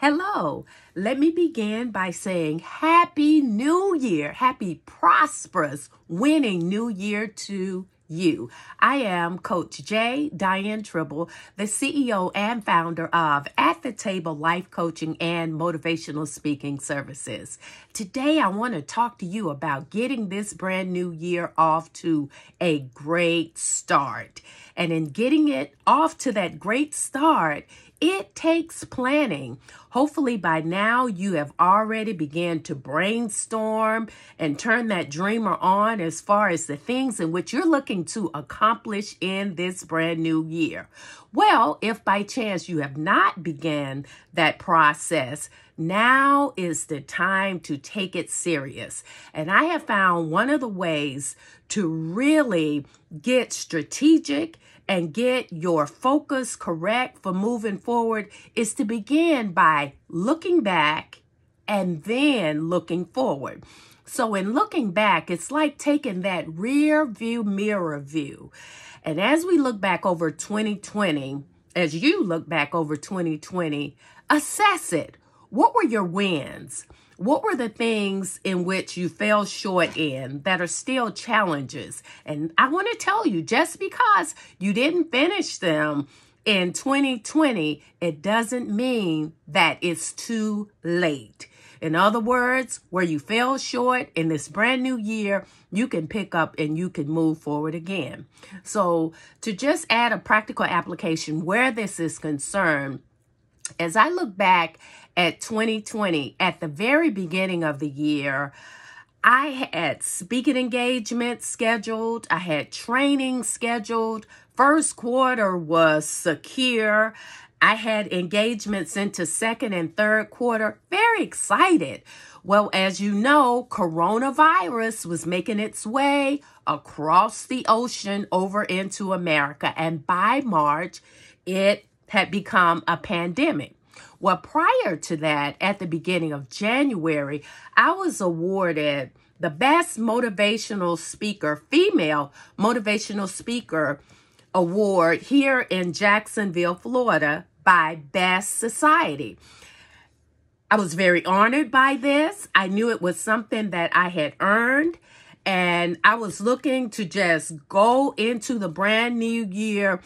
Hello. Let me begin by saying Happy New Year. Happy, prosperous, winning New Year to you. I am Coach Jay Diane Tribble, the CEO and founder of At the Table Life Coaching and Motivational Speaking Services. Today, I want to talk to you about getting this brand new year off to a great start. And in getting it off to that great start, it takes planning. Hopefully by now you have already began to brainstorm and turn that dreamer on as far as the things in which you're looking to accomplish in this brand new year. Well, if by chance you have not began that process, now is the time to take it serious. And I have found one of the ways to really get strategic and get your focus correct for moving forward is to begin by by looking back and then looking forward. So, in looking back, it's like taking that rear view mirror view. And as we look back over 2020, as you look back over 2020, assess it. What were your wins? What were the things in which you fell short in that are still challenges? And I want to tell you just because you didn't finish them in 2020, it doesn't mean that it's too late. In other words, where you fell short in this brand new year, you can pick up and you can move forward again. So, to just add a practical application where this is concerned, as I look back at 2020, at the very beginning of the year, I had speaking engagements scheduled, I had training scheduled first quarter was secure. I had engagements into second and third quarter. Very excited. Well, as you know, coronavirus was making its way across the ocean over into America. And by March, it had become a pandemic. Well, prior to that, at the beginning of January, I was awarded the best motivational speaker, female motivational speaker Award here in Jacksonville, Florida by Bass Society. I was very honored by this. I knew it was something that I had earned. And I was looking to just go into the brand new year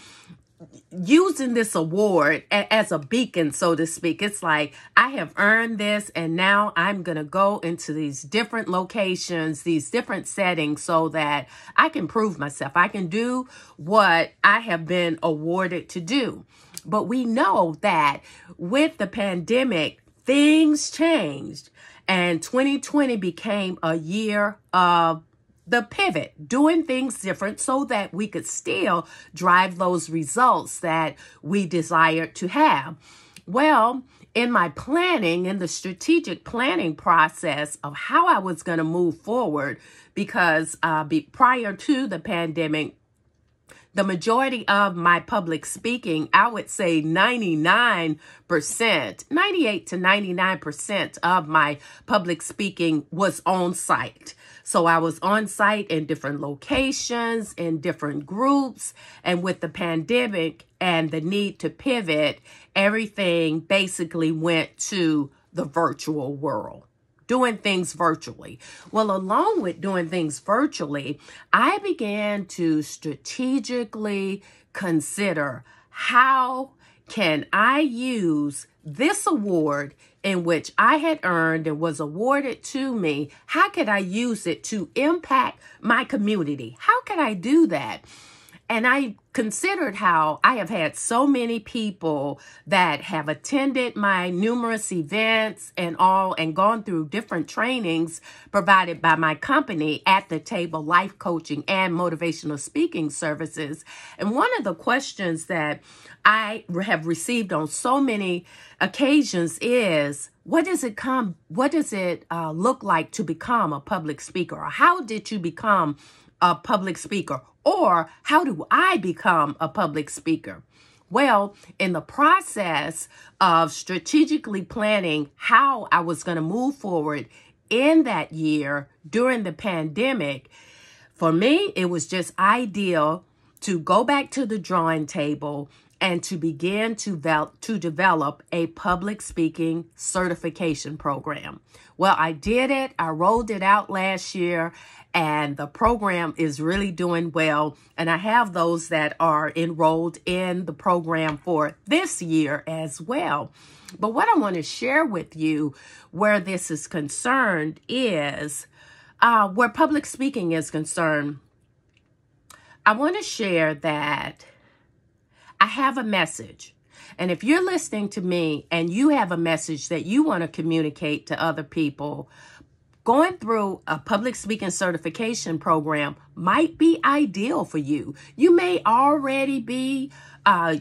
using this award a- as a beacon, so to speak. It's like, I have earned this, and now I'm going to go into these different locations, these different settings, so that I can prove myself. I can do what I have been awarded to do. But we know that with the pandemic, things changed, and 2020 became a year of the pivot, doing things different so that we could still drive those results that we desired to have. Well, in my planning, in the strategic planning process of how I was going to move forward, because uh, be, prior to the pandemic, the majority of my public speaking, I would say 99%, 98 to 99% of my public speaking was on site. So I was on site in different locations, in different groups, and with the pandemic and the need to pivot, everything basically went to the virtual world doing things virtually. Well, along with doing things virtually, I began to strategically consider how can I use this award in which I had earned and was awarded to me, how could I use it to impact my community? How could I do that? And I considered how I have had so many people that have attended my numerous events and all and gone through different trainings provided by my company at the table life coaching and motivational speaking services. And one of the questions that I have received on so many occasions is what does it come what does it uh, look like to become a public speaker or how did you become a public speaker or how do I become become a public speaker? Well, in the process of strategically planning how I was going to move forward in that year during the pandemic, for me, it was just ideal to go back to the drawing table and to begin to, to develop a public speaking certification program. Well, I did it, I rolled it out last year, and the program is really doing well. And I have those that are enrolled in the program for this year as well. But what I want to share with you where this is concerned is uh, where public speaking is concerned. I want to share that I have a message. And if you're listening to me and you have a message that you want to communicate to other people, Going through a public speaking certification program might be ideal for you. You may already be uh,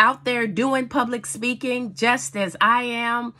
out there doing public speaking just as I am.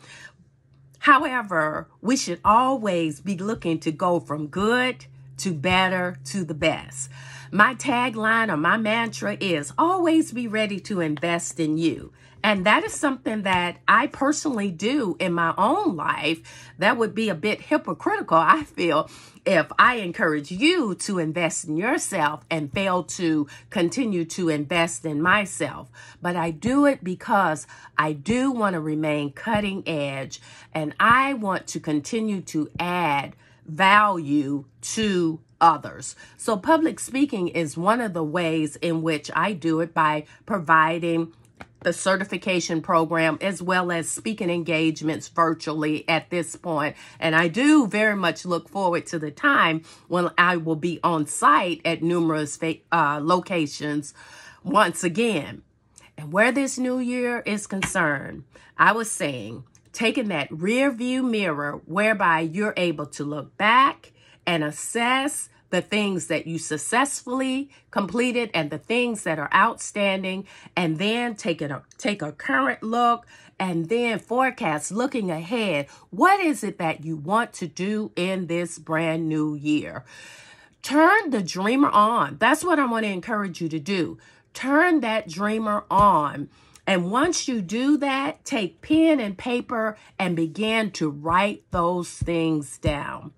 However, we should always be looking to go from good to better to the best. My tagline or my mantra is always be ready to invest in you. And that is something that I personally do in my own life. That would be a bit hypocritical, I feel, if I encourage you to invest in yourself and fail to continue to invest in myself. But I do it because I do want to remain cutting edge and I want to continue to add value to others. So public speaking is one of the ways in which I do it by providing the certification program as well as speaking engagements virtually at this point. And I do very much look forward to the time when I will be on site at numerous uh, locations once again. And where this new year is concerned, I was saying taking that rear view mirror whereby you're able to look back and assess the things that you successfully completed and the things that are outstanding, and then take, it, take a current look and then forecast looking ahead. What is it that you want to do in this brand new year? Turn the dreamer on. That's what I want to encourage you to do. Turn that dreamer on. And once you do that, take pen and paper and begin to write those things down.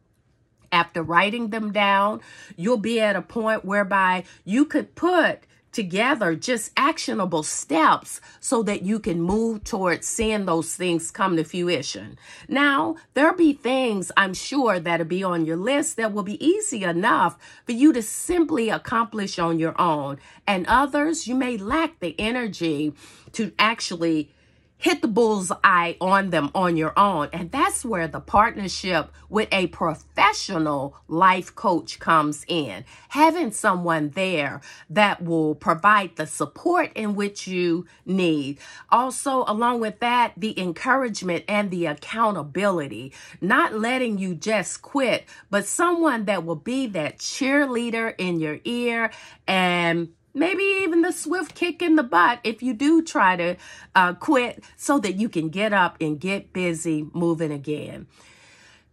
After writing them down, you'll be at a point whereby you could put together just actionable steps so that you can move towards seeing those things come to fruition. Now, there'll be things I'm sure that'll be on your list that will be easy enough for you to simply accomplish on your own. And others, you may lack the energy to actually hit the bull's eye on them on your own. And that's where the partnership with a professional life coach comes in. Having someone there that will provide the support in which you need. Also, along with that, the encouragement and the accountability, not letting you just quit, but someone that will be that cheerleader in your ear and maybe even the swift kick in the butt if you do try to uh, quit so that you can get up and get busy moving again.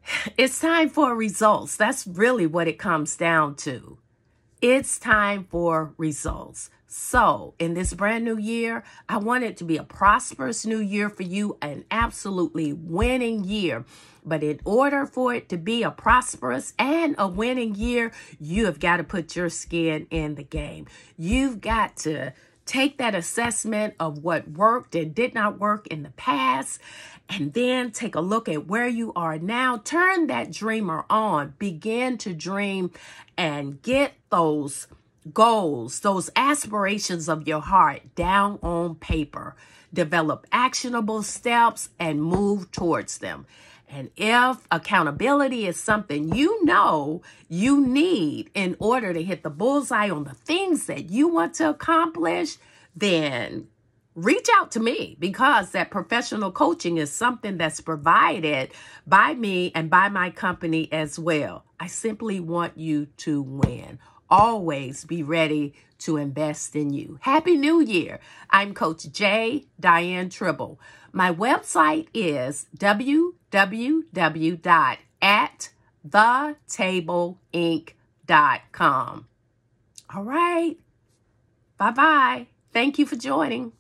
It's time for results. That's really what it comes down to. It's time for results. So, in this brand new year, I want it to be a prosperous new year for you, an absolutely winning year. But in order for it to be a prosperous and a winning year, you have got to put your skin in the game. You've got to take that assessment of what worked and did not work in the past, and then take a look at where you are now. Turn that dreamer on, begin to dream, and get those goals, those aspirations of your heart down on paper. Develop actionable steps and move towards them. And if accountability is something you know you need in order to hit the bullseye on the things that you want to accomplish, then reach out to me because that professional coaching is something that's provided by me and by my company as well. I simply want you to win always be ready to invest in you. Happy New Year. I'm Coach Jay Diane Tribble. My website is www.atthetableinc.com. All right. Bye bye. Thank you for joining.